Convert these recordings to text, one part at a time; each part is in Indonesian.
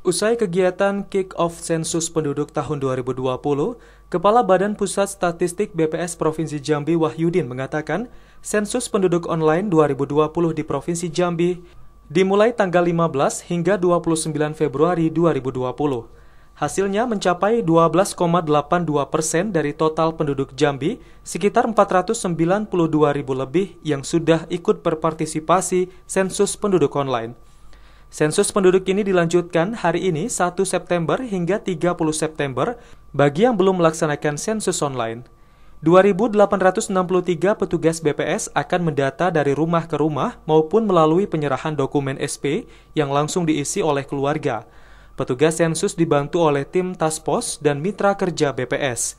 Usai kegiatan kick-off sensus penduduk tahun 2020, Kepala Badan Pusat Statistik BPS Provinsi Jambi Wahyudin mengatakan, sensus penduduk online 2020 di Provinsi Jambi dimulai tanggal 15 hingga 29 Februari 2020. Hasilnya mencapai 12,82 persen dari total penduduk Jambi, sekitar 492 ribu lebih yang sudah ikut berpartisipasi sensus penduduk online. Sensus penduduk ini dilanjutkan hari ini 1 September hingga 30 September bagi yang belum melaksanakan sensus online. 2.863 petugas BPS akan mendata dari rumah ke rumah maupun melalui penyerahan dokumen SP yang langsung diisi oleh keluarga. Petugas sensus dibantu oleh tim Taspos dan mitra kerja BPS.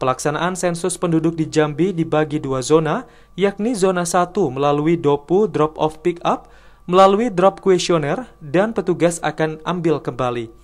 Pelaksanaan sensus penduduk di Jambi dibagi dua zona, yakni zona 1 melalui DOPU Drop Off Pick Up melalui drop kuesioner dan petugas akan ambil kembali.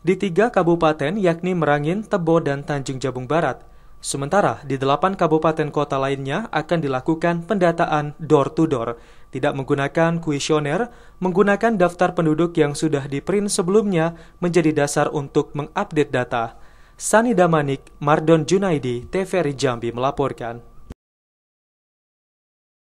di tiga kabupaten yakni Merangin, Tebo, dan Tanjung Jabung Barat. Sementara di delapan kabupaten kota lainnya akan dilakukan pendataan door-to-door, -door, tidak menggunakan kuesioner, menggunakan daftar penduduk yang sudah diprint sebelumnya menjadi dasar untuk mengupdate data. Sani Damanik, Mardon Junaidi, TVRI Jambi melaporkan.